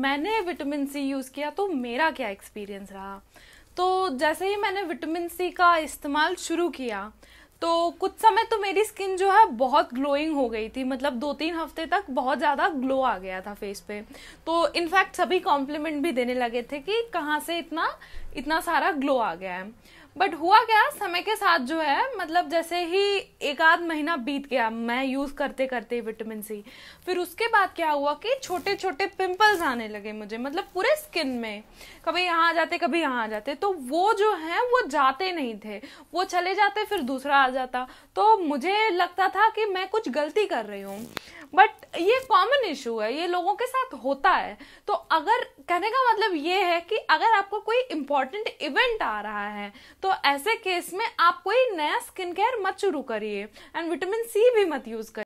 मैंने vitamin C use किया तो मेरा क्या एक्सपीरियंस रहा तो जैसे ही मैंने विटामिन सी का इस्तेमाल शुरू किया तो कुछ समय तो मेरी स्किन जो है बहुत ग्लोइंग हो गई थी मतलब दो तीन हफ्ते तक बहुत ज़्यादा ग्लो आ गया था फेस पे तो इनफैक्ट सभी कॉम्प्लीमेंट भी देने लगे थे कि कहाँ से इतना इतना सारा ग्लो आ गया है बट हुआ क्या समय के साथ जो है मतलब जैसे ही एक आध महीना बीत गया मैं यूज करते करते विटामिन सी फिर उसके बाद क्या हुआ कि छोटे छोटे पिंपल्स आने लगे मुझे मतलब पूरे स्किन में कभी यहाँ आ जाते कभी यहाँ आ जाते तो वो जो है वो जाते नहीं थे वो चले जाते फिर दूसरा आ जाता तो मुझे लगता था कि मैं कुछ गलती कर रही हूँ बट ये कॉमन इशू है ये लोगों के साथ होता है तो अगर कहने का मतलब ये है कि अगर आपको कोई इम्पोर्टेंट इवेंट आ रहा है तो ऐसे केस में आप कोई नया स्किन केयर मत शुरू करिए एंड विटामिन सी भी मत यूज़ करिए